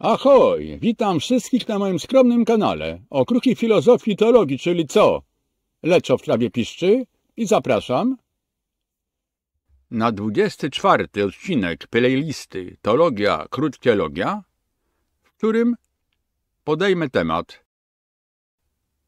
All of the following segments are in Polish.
Ahoj! Witam wszystkich na moim skromnym kanale o kruchej filozofii teologii, czyli co? Leczo w trawie piszczy i zapraszam. Na 24 odcinek playlisty Teologia, krótkie logia, w którym podejmę temat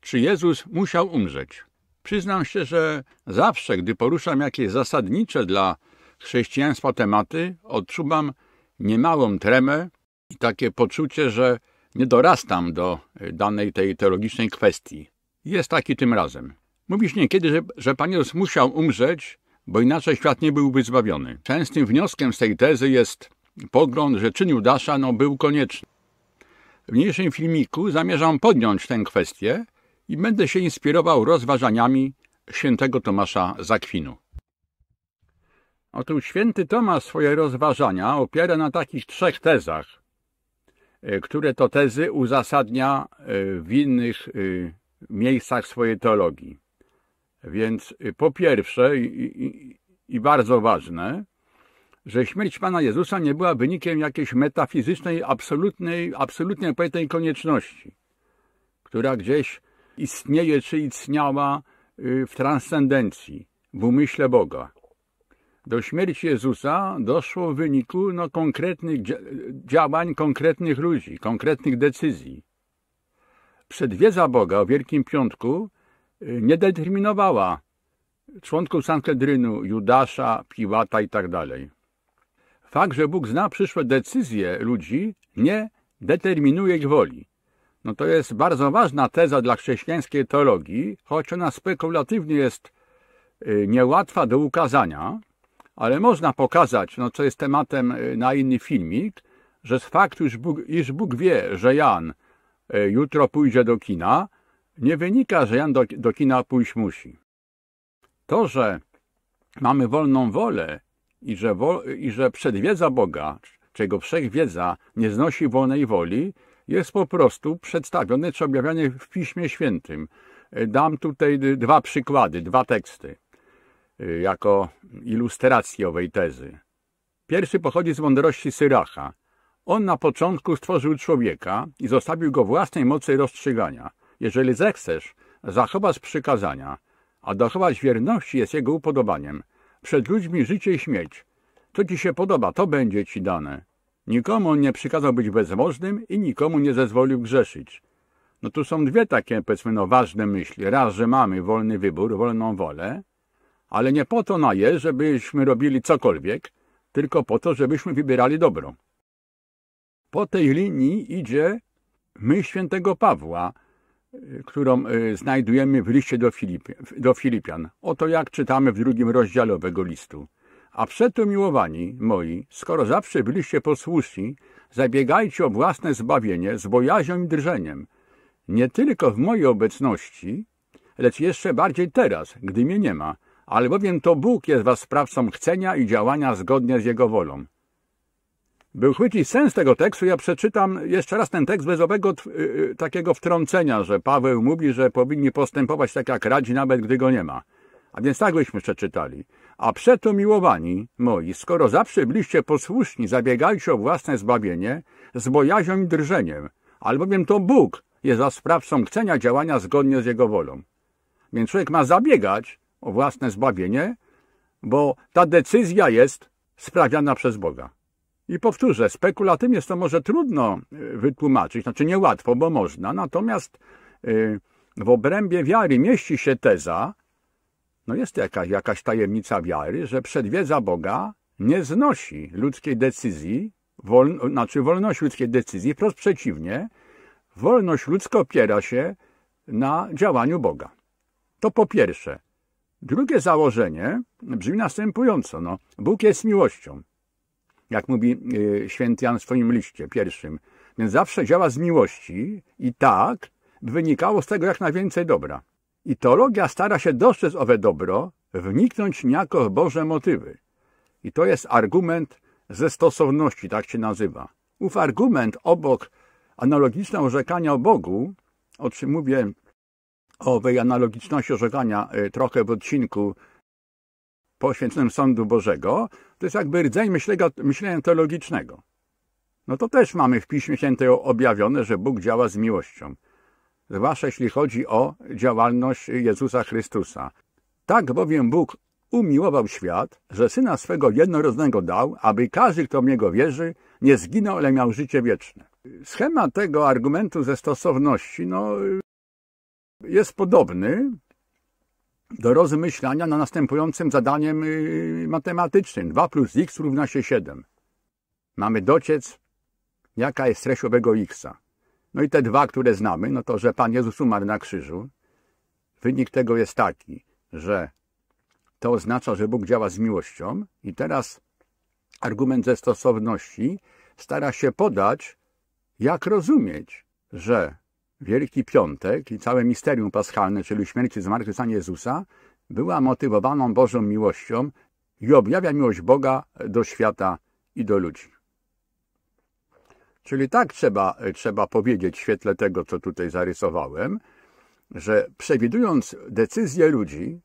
Czy Jezus musiał umrzeć? Przyznam się, że zawsze, gdy poruszam jakieś zasadnicze dla chrześcijaństwa tematy, odczuwam niemałą tremę, i takie poczucie, że nie dorastam do e, danej tej teologicznej kwestii. Jest taki tym razem. Mówisz niekiedy, że, że Pan Jezus musiał umrzeć, bo inaczej świat nie byłby zbawiony. Częstym wnioskiem z tej tezy jest pogląd, że czyn Judasza no, był konieczny. W mniejszym filmiku zamierzam podjąć tę kwestię i będę się inspirował rozważaniami świętego Tomasza Zakwinu. Otóż święty Tomasz swoje rozważania opiera na takich trzech tezach. E, które to tezy uzasadnia e, w innych e, miejscach swojej teologii. Więc po pierwsze i, i, i bardzo ważne, że śmierć Pana Jezusa nie była wynikiem jakiejś metafizycznej, absolutnej, absolutnie pewnej konieczności, która gdzieś istnieje czy istniała w transcendencji, w umyśle Boga do śmierci Jezusa doszło w wyniku no, konkretnych działań konkretnych ludzi, konkretnych decyzji. Przedwiedza Boga o Wielkim Piątku y, nie determinowała członków Sanhedrynu, Judasza, Piłata itd. Tak Fakt, że Bóg zna przyszłe decyzje ludzi, nie determinuje ich woli. No to jest bardzo ważna teza dla chrześcijańskiej teologii, choć ona spekulatywnie jest y, niełatwa do ukazania, ale można pokazać, no co jest tematem y, na inny filmik, że z iż Bóg, iż Bóg wie, że Jan y, jutro pójdzie do kina, nie wynika, że Jan do, do kina pójść musi. To, że mamy wolną wolę i że, i że przedwiedza Boga, czego wszechwiedza nie znosi wolnej woli, jest po prostu przedstawione czy objawiane w Piśmie Świętym. Y, dam tutaj dwa przykłady, dwa teksty. Y, jako ilustrację owej tezy. Pierwszy pochodzi z mądrości Syracha. On na początku stworzył człowieka i zostawił go własnej mocy rozstrzygania. Jeżeli zechcesz, zachowasz przykazania, a dochować wierności jest jego upodobaniem. Przed ludźmi życie i śmierć. Co ci się podoba, to będzie ci dane. Nikomu on nie przykazał być bezbożnym i nikomu nie zezwolił grzeszyć. No tu są dwie takie, powiedzmy, no, ważne myśli. Raz, że mamy wolny wybór, wolną wolę, ale nie po to na je, żebyśmy robili cokolwiek, tylko po to, żebyśmy wybierali dobro. Po tej linii idzie myśl świętego Pawła, y, którą y, znajdujemy w liście do, Filip, do Filipian. Oto jak czytamy w drugim rozdziale owego listu. A przeto miłowani moi, skoro zawsze byliście posłuszni, zabiegajcie o własne zbawienie z bojaźnią i drżeniem, nie tylko w mojej obecności, lecz jeszcze bardziej teraz, gdy mnie nie ma – albowiem to Bóg jest was sprawcą chcenia i działania zgodnie z Jego wolą. By uchwycić sens tego tekstu, ja przeczytam jeszcze raz ten tekst bez owego y, y, takiego wtrącenia, że Paweł mówi, że powinni postępować tak jak radzi, nawet gdy go nie ma. A więc tak byśmy przeczytali. A przeto miłowani moi, skoro zawsze byliście posłuszni, zabiegajcie o własne zbawienie z bojaźnią i drżeniem, albowiem to Bóg jest za sprawcą chcenia działania zgodnie z Jego wolą. Więc człowiek ma zabiegać, o własne zbawienie, bo ta decyzja jest sprawiana przez Boga. I powtórzę, spekulatywnie jest to może trudno y, wytłumaczyć, znaczy niełatwo, bo można, natomiast y, w obrębie wiary mieści się teza, no jest to jakaś, jakaś tajemnica wiary, że przedwiedza Boga nie znosi ludzkiej decyzji, wolno, znaczy wolność ludzkiej decyzji, wprost przeciwnie, wolność ludzka opiera się na działaniu Boga. To po pierwsze. Drugie założenie brzmi następująco. No, Bóg jest miłością, jak mówi y, święty Jan w swoim liście pierwszym. Więc zawsze działa z miłości i tak wynikało z tego jak najwięcej dobra. I teologia stara się dostrzec owe dobro, wniknąć niejako w Boże motywy. I to jest argument ze stosowności, tak się nazywa. Ów argument obok analogicznego orzekania o Bogu, o czym mówię owej analogiczności orzekania e, trochę w odcinku poświęconym Sądu Bożego, to jest jakby rdzeń myślenia, myślenia teologicznego. No to też mamy w Piśmie Świętej objawione, że Bóg działa z miłością. Zwłaszcza jeśli chodzi o działalność Jezusa Chrystusa. Tak bowiem Bóg umiłował świat, że Syna swego jednorodnego dał, aby każdy, kto w Niego wierzy, nie zginął, ale miał życie wieczne. Schemat tego argumentu ze stosowności, no, jest podobny do rozmyślania na następującym zadaniem y, matematycznym. 2 plus x równa się 7. Mamy dociec, jaka jest treść owego x'a. No i te dwa, które znamy, no to, że Pan Jezus umarł na krzyżu. Wynik tego jest taki, że to oznacza, że Bóg działa z miłością i teraz argument ze stosowności stara się podać, jak rozumieć, że Wielki Piątek i całe misterium paschalne, czyli śmierć i zmartwychwstanie Jezusa, była motywowaną Bożą miłością i objawia miłość Boga do świata i do ludzi. Czyli tak trzeba, trzeba powiedzieć w świetle tego, co tutaj zarysowałem, że przewidując decyzję ludzi,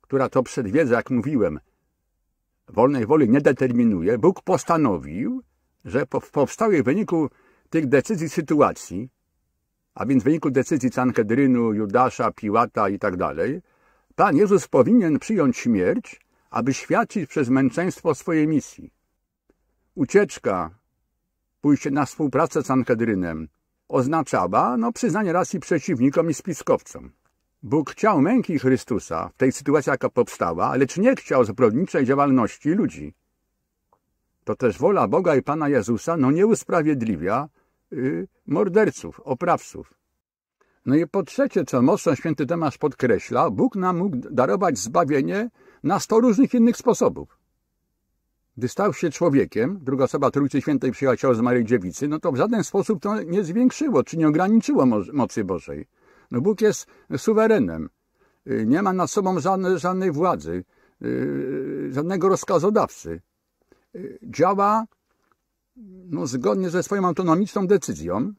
która to przedwiedza, jak mówiłem, wolnej woli nie determinuje, Bóg postanowił, że w powstałej w wyniku tych decyzji sytuacji, a więc w wyniku decyzji Sanhedrynu, Judasza, Piłata itd., tak Pan Jezus powinien przyjąć śmierć, aby świadczyć przez męczeństwo swojej misji. Ucieczka, pójście na współpracę z Sanhedrynem oznaczała no, przyznanie racji przeciwnikom i spiskowcom. Bóg chciał męki Chrystusa w tej sytuacji, jaka powstała, lecz nie chciał zbrodniczej działalności ludzi. To też wola Boga i Pana Jezusa no, nie usprawiedliwia Y, morderców, oprawców. No i po trzecie, co mocno święty Tomasz podkreśla, Bóg nam mógł darować zbawienie na sto różnych innych sposobów. Gdy stał się człowiekiem, druga osoba Trójcy Świętej przyjęła z małej Dziewicy, no to w żaden sposób to nie zwiększyło, czy nie ograniczyło mocy Bożej. No Bóg jest suwerenem. Y, nie ma nad sobą żadnej, żadnej władzy, y, żadnego rozkazodawcy. Działa no, zgodnie ze swoją autonomiczną decyzją,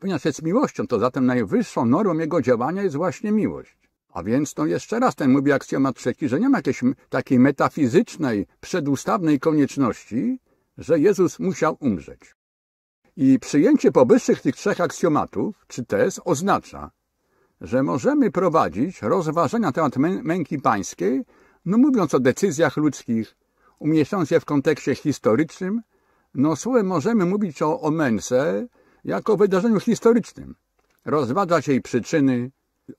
ponieważ jest miłością, to zatem najwyższą normą jego działania jest właśnie miłość. A więc to jeszcze raz ten mówi aksjomat trzeci, że nie ma jakiejś takiej metafizycznej, przedustawnej konieczności, że Jezus musiał umrzeć. I przyjęcie powyższych tych trzech aksjomatów, czy tez, oznacza, że możemy prowadzić rozważenia na temat męki pańskiej, no mówiąc o decyzjach ludzkich, umieszczając je w kontekście historycznym, no słowem możemy mówić o, o męce jako wydarzeniu historycznym. Rozważać jej przyczyny,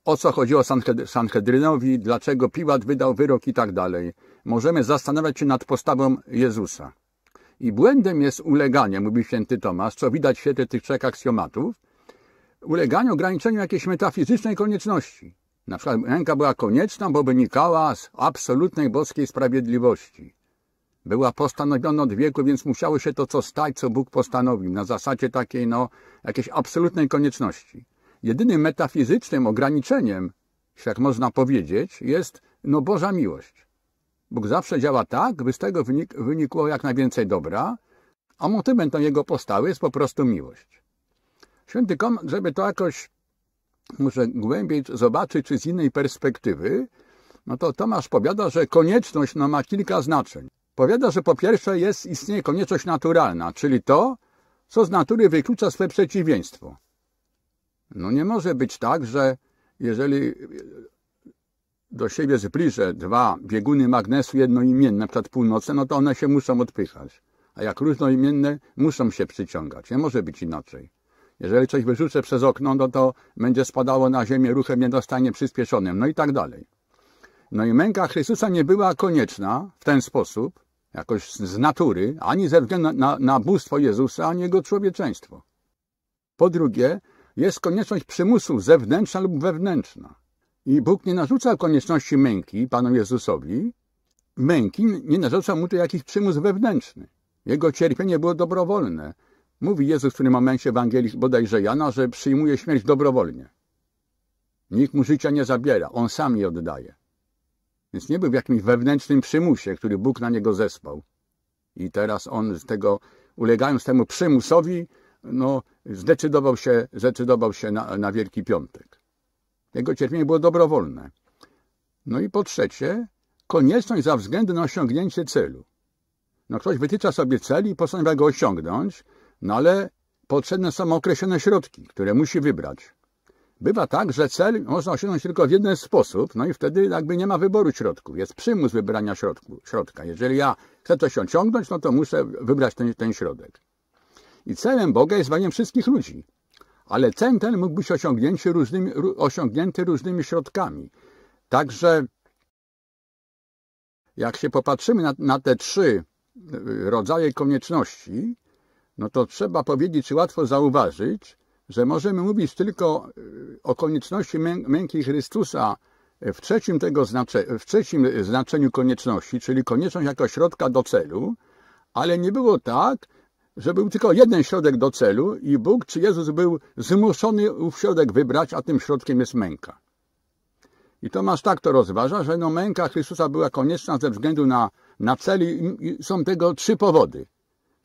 o co chodziło Sanhedrynowi, dlaczego Piłat wydał wyrok i tak dalej. Możemy zastanawiać się nad postawą Jezusa. I błędem jest uleganie, mówi święty Tomasz, co widać w świetle tych trzech aksjomatów, uleganie ograniczeniu jakiejś metafizycznej konieczności. Na przykład męka była konieczna, bo wynikała z absolutnej boskiej sprawiedliwości była postanowiona od wieku, więc musiało się to co stać, co Bóg postanowił, na zasadzie takiej, no, jakiejś absolutnej konieczności. Jedynym metafizycznym ograniczeniem, jak można powiedzieć, jest, no, Boża miłość. Bóg zawsze działa tak, by z tego wynik wynikło jak najwięcej dobra, a motywem tą jego postawy jest po prostu miłość. Święty Kom, żeby to jakoś może głębiej zobaczyć, czy z innej perspektywy, no to Tomasz powiada, że konieczność no, ma kilka znaczeń. Powiada, że po pierwsze jest istnieje konieczność naturalna, czyli to, co z natury wyklucza swe przeciwieństwo. No nie może być tak, że jeżeli do siebie zbliżę dwa bieguny magnesu jednoimienne, na przykład północne, no to one się muszą odpychać. A jak różnoimienne, muszą się przyciągać. Nie może być inaczej. Jeżeli coś wyrzucę przez okno, no to będzie spadało na ziemię ruchem nie dostanie przyspieszonym, no i tak dalej. No i męka Chrystusa nie była konieczna w ten sposób, jakoś z natury, ani ze względu na, na bóstwo Jezusa, ani jego człowieczeństwo. Po drugie, jest konieczność przymusu zewnętrzna lub wewnętrzna. I Bóg nie narzuca konieczności męki Panu Jezusowi, męki nie narzuca mu to jakiś przymus wewnętrzny. Jego cierpienie było dobrowolne. Mówi Jezus w którym momencie Ewangelii bodajże Jana, że przyjmuje śmierć dobrowolnie. Nikt mu życia nie zabiera, on sam je oddaje. Więc nie był w jakimś wewnętrznym przymusie, który Bóg na niego zespał. I teraz on z tego, ulegając temu przymusowi, no, zdecydował się, zdecydował się na, na Wielki Piątek. Jego cierpienie było dobrowolne. No i po trzecie, konieczność za względu na osiągnięcie celu. No ktoś wytycza sobie cel i postanawia go osiągnąć, no ale potrzebne są określone środki, które musi wybrać. Bywa tak, że cel można osiągnąć tylko w jeden sposób, no i wtedy jakby nie ma wyboru środków. Jest przymus wybrania środku, środka. Jeżeli ja chcę coś osiągnąć, no to muszę wybrać ten, ten środek. I celem Boga jest zwaniem wszystkich ludzi. Ale cel ten mógł być osiągnięty różnymi, osiągnięty różnymi środkami. Także jak się popatrzymy na, na te trzy y, rodzaje konieczności, no to trzeba powiedzieć, czy łatwo zauważyć, że możemy mówić tylko y, o konieczności mę męki Chrystusa w trzecim, tego znacze w trzecim znaczeniu konieczności, czyli konieczność jako środka do celu, ale nie było tak, że był tylko jeden środek do celu i Bóg czy Jezus był zmuszony ów środek wybrać, a tym środkiem jest męka. I Tomasz tak to rozważa, że no męka Chrystusa była konieczna ze względu na, na cel i są tego trzy powody.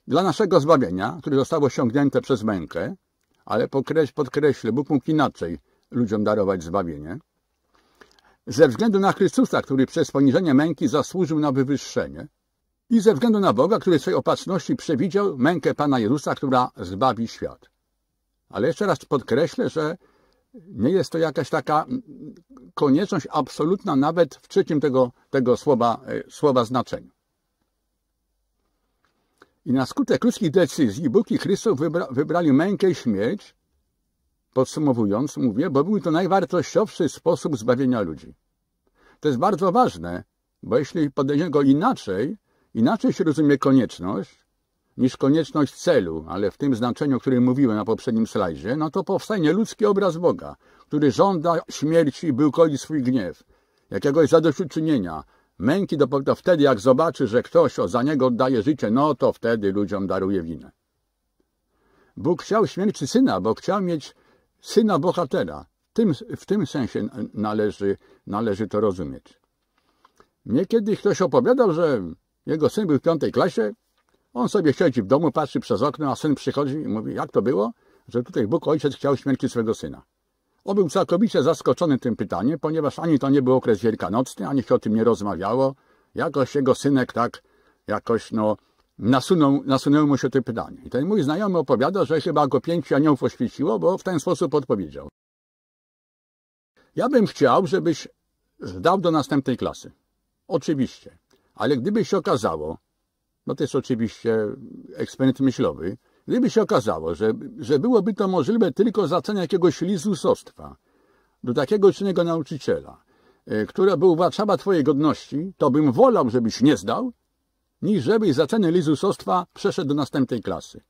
Dla naszego zbawienia, które zostało osiągnięte przez mękę, ale podkreślę, Bóg mógł inaczej ludziom darować zbawienie. Ze względu na Chrystusa, który przez poniżenie męki zasłużył na wywyższenie i ze względu na Boga, który w swojej opatrzności przewidział mękę Pana Jezusa, która zbawi świat. Ale jeszcze raz podkreślę, że nie jest to jakaś taka konieczność absolutna nawet w trzecim tego, tego słowa, e, słowa znaczeniu. I na skutek ludzkich decyzji Bóg i Chrystus wybra wybrali mękę i śmierć, podsumowując, mówię, bo był to najwartościowszy sposób zbawienia ludzi. To jest bardzo ważne, bo jeśli podejdziemy go inaczej, inaczej się rozumie konieczność, niż konieczność celu, ale w tym znaczeniu, o którym mówiłem na poprzednim slajdzie, no to powstanie ludzki obraz Boga, który żąda śmierci, by ukolić swój gniew, jakiegoś zadośćuczynienia, Męki dopiero wtedy, jak zobaczy, że ktoś za niego oddaje życie, no to wtedy ludziom daruje winę. Bóg chciał śmierci syna, bo chciał mieć syna bohatera. W tym, w tym sensie należy, należy to rozumieć. Niekiedy ktoś opowiadał, że jego syn był w piątej klasie, on sobie siedzi w domu, patrzy przez okno, a syn przychodzi i mówi, jak to było, że tutaj Bóg ojciec chciał śmierci swego syna. On był całkowicie zaskoczony tym pytaniem, ponieważ ani to nie był okres wielkanocny, ani się o tym nie rozmawiało. Jakoś jego synek tak jakoś no, nasunął, nasunęło mu się to pytanie. I ten mój znajomy opowiada, że chyba go pięciu aniołów oświeciło, bo w ten sposób odpowiedział. Ja bym chciał, żebyś zdał do następnej klasy. Oczywiście. Ale gdyby się okazało, no to jest oczywiście eksperyment myślowy, Gdyby się okazało, że, że byłoby to możliwe tylko za cenę jakiegoś lizusostwa do takiego czy innego nauczyciela, e, która by uważała twojej godności, to bym wolał, żebyś nie zdał, niż żebyś za cenę lizusostwa przeszedł do następnej klasy.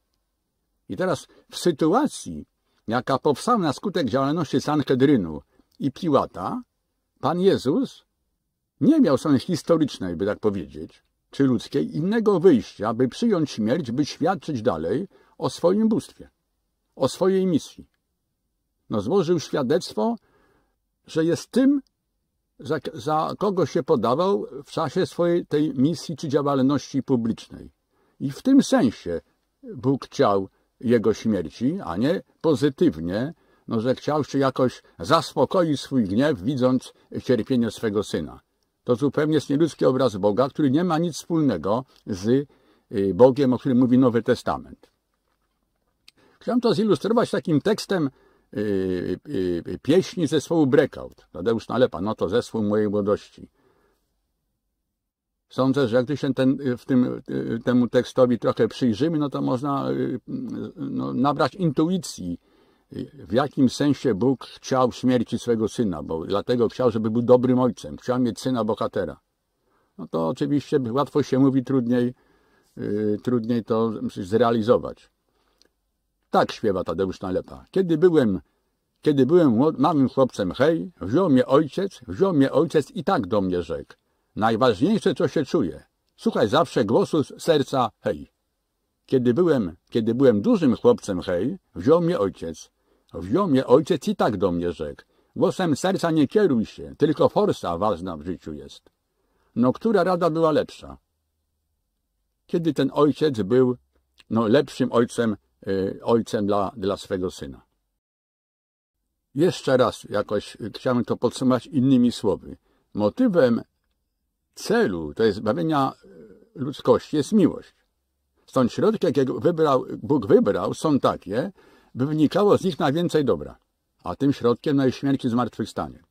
I teraz w sytuacji, jaka powstała na skutek działalności Sanhedrynu i Piłata, Pan Jezus nie miał strony historycznej, by tak powiedzieć, czy ludzkiej innego wyjścia, by przyjąć śmierć, by świadczyć dalej o swoim bóstwie, o swojej misji. No złożył świadectwo, że jest tym, za, za kogo się podawał w czasie swojej tej misji czy działalności publicznej. I w tym sensie Bóg chciał jego śmierci, a nie pozytywnie, no, że chciał się jakoś zaspokoić swój gniew, widząc cierpienie swego syna to zupełnie jest nieludzki obraz Boga, który nie ma nic wspólnego z y, Bogiem, o którym mówi Nowy Testament. Chciałem to zilustrować takim tekstem y, y, pieśni zespołu Breakout, Tadeusz Nalepa, no to zespół mojej młodości. Sądzę, że gdy się ten, w tym, temu tekstowi trochę przyjrzymy, no to można no, nabrać intuicji, w jakim sensie Bóg chciał śmierci swego syna, bo dlatego chciał, żeby był dobrym ojcem, chciał mieć syna bohatera. No to oczywiście łatwo się mówi, trudniej, yy, trudniej to zrealizować. Tak śpiewa Tadeusz Nalepa. Kiedy byłem, kiedy byłem małym chłopcem, hej, wziął mnie ojciec, wziął mnie ojciec i tak do mnie rzekł. Najważniejsze, co się czuje. Słuchaj zawsze głosu z serca, hej. Kiedy byłem, kiedy byłem dużym chłopcem, hej, wziął mnie ojciec. W Jomie ojciec i tak do mnie rzekł. Głosem serca nie kieruj się, tylko forsa ważna w życiu jest. No, która rada była lepsza? Kiedy ten ojciec był no, lepszym ojcem, y, ojcem dla, dla swego syna. Jeszcze raz jakoś y, chciałem to podsumować innymi słowy. Motywem celu, to jest zbawienia y, ludzkości, jest miłość. Stąd środki, jakie wybrał, Bóg wybrał, są takie, by wynikało z nich najwięcej dobra, a tym środkiem najśmierci zmartwychwstanie.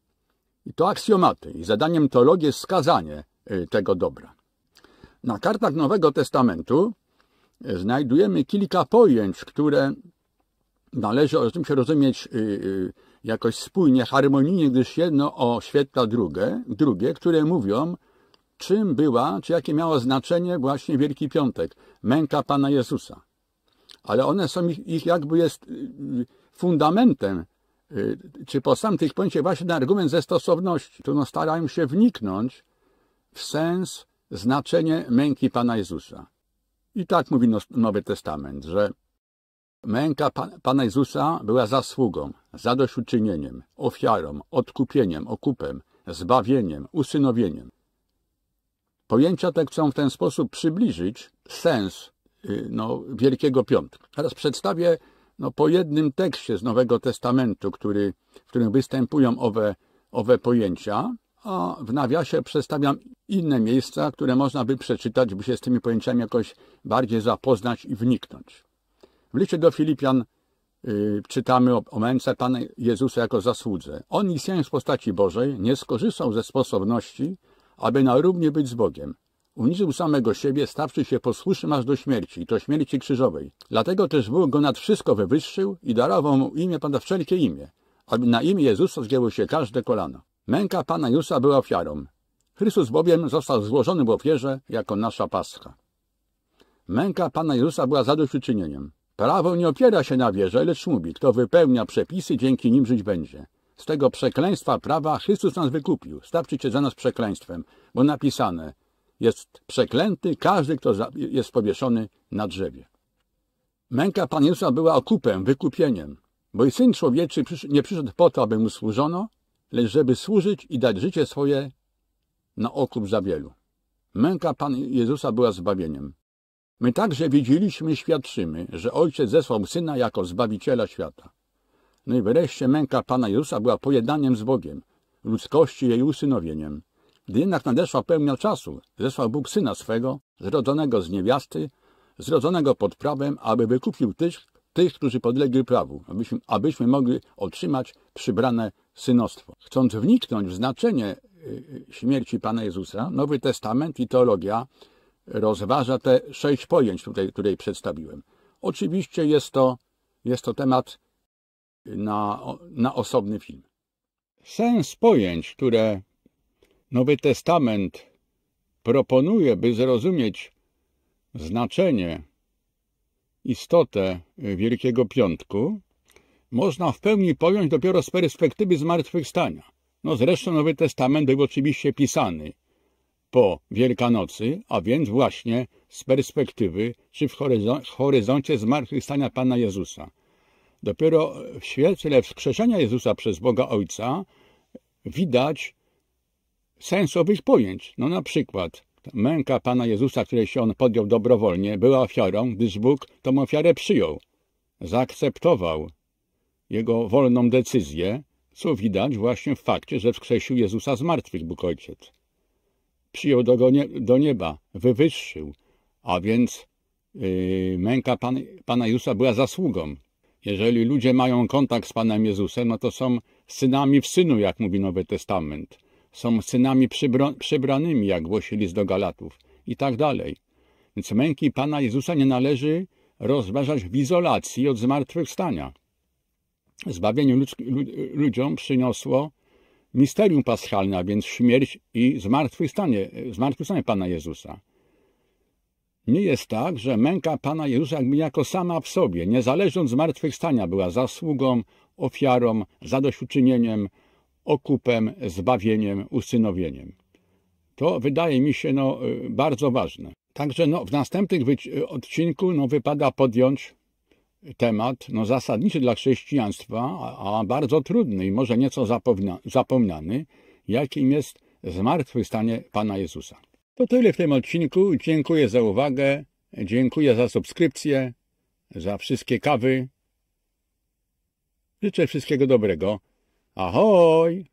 I to aksjomaty i zadaniem teologii jest skazanie y, tego dobra. Na kartach Nowego Testamentu y, znajdujemy kilka pojęć, które należy o tym się rozumieć y, jakoś spójnie, harmonijnie, gdyż jedno oświetla drugie, drugie, które mówią, czym była, czy jakie miało znaczenie właśnie Wielki Piątek, męka Pana Jezusa ale one są ich, ich jakby jest y, y, fundamentem y, czy po sam tych pojęciach właśnie na argument ze stosowności. Tu no, starają się wniknąć w sens, znaczenie męki Pana Jezusa. I tak mówi Nowy Testament, że męka Pana Jezusa była zasługą, zadośćuczynieniem, ofiarą, odkupieniem, okupem, zbawieniem, usynowieniem. Pojęcia te chcą w ten sposób przybliżyć sens Y, no, Wielkiego Piątku. Teraz przedstawię no, po jednym tekście z Nowego Testamentu, który, w którym występują owe, owe pojęcia, a w nawiasie przedstawiam inne miejsca, które można by przeczytać, by się z tymi pojęciami jakoś bardziej zapoznać i wniknąć. W liście do Filipian yy, czytamy o, o męce Pana Jezusa jako zasłudze. On istniejąc w postaci Bożej nie skorzystał ze sposobności, aby na równi być z Bogiem. Uniżył samego siebie, stawszy się posłusznym aż do śmierci, to śmierci krzyżowej. Dlatego też Bóg go nad wszystko wywyższył i darował mu imię Pana wszelkie imię, aby na imię Jezusa zgięło się każde kolano. Męka Pana Jezusa była ofiarą. Chrystus bowiem został złożony w ofierze jako nasza pascha. Męka Pana Jezusa była zadośćuczynieniem. Prawo nie opiera się na wierze, lecz mówi, kto wypełnia przepisy, dzięki nim żyć będzie. Z tego przekleństwa prawa Chrystus nas wykupił. Stawczycie się za nas przekleństwem, bo napisane, jest przeklęty każdy, kto jest powieszony na drzewie. Męka Pan Jezusa była okupem, wykupieniem, bo i Syn Człowieczy nie przyszedł po to, aby Mu służono, lecz żeby służyć i dać życie swoje na okup za wielu. Męka Pan Jezusa była zbawieniem. My także widzieliśmy, świadczymy, że Ojciec zesłał Syna jako Zbawiciela świata. No i wreszcie męka Pana Jezusa była pojedaniem z Bogiem, ludzkości jej usynowieniem. Gdy jednak nadeszła pełnia czasu, zesłał Bóg syna swego, zrodzonego z niewiasty, zrodzonego pod prawem, aby wykupił tych, tych którzy podlegli prawu, abyśmy, abyśmy mogli otrzymać przybrane synostwo. Chcąc wniknąć w znaczenie y, śmierci Pana Jezusa, Nowy Testament i teologia rozważa te sześć pojęć, tutaj, które przedstawiłem. Oczywiście jest to, jest to temat na, na osobny film. Sens pojęć, które Nowy Testament proponuje, by zrozumieć znaczenie, istotę Wielkiego Piątku, można w pełni pojąć dopiero z perspektywy zmartwychwstania. No zresztą Nowy Testament był oczywiście pisany po Wielkanocy, a więc właśnie z perspektywy czy w horyzoncie zmartwychwstania Pana Jezusa. Dopiero w świetle wskrzeszenia Jezusa przez Boga Ojca widać sensowych pojęć. No na przykład męka Pana Jezusa, której się On podjął dobrowolnie, była ofiarą, gdyż Bóg tą ofiarę przyjął, zaakceptował Jego wolną decyzję, co widać właśnie w fakcie, że wskrzesił Jezusa z martwych Bóg Ojciec. Przyjął do, nie, do nieba, wywyższył, a więc yy, męka Pan, Pana Jezusa była zasługą. Jeżeli ludzie mają kontakt z Panem Jezusem, no to są synami w synu, jak mówi Nowy Testament są synami przybra przybranymi, jak głosi list do Galatów i tak dalej. Więc męki Pana Jezusa nie należy rozważać w izolacji od zmartwychwstania. Zbawieniu ludziom przyniosło misterium paschalne, a więc śmierć i zmartwychwstanie, zmartwychwstanie Pana Jezusa. Nie jest tak, że męka Pana Jezusa jakby jako sama w sobie, niezależnie od zmartwychwstania, była zasługą, ofiarą, zadośćuczynieniem, okupem, zbawieniem, usynowieniem. To wydaje mi się no, y, bardzo ważne. Także no, w następnych y, odcinku no, wypada podjąć temat no, zasadniczy dla chrześcijaństwa, a, a bardzo trudny i może nieco zapomniany, jakim jest zmartwychwstanie Pana Jezusa. To tyle w tym odcinku. Dziękuję za uwagę, dziękuję za subskrypcję, za wszystkie kawy. Życzę wszystkiego dobrego. Ahoy!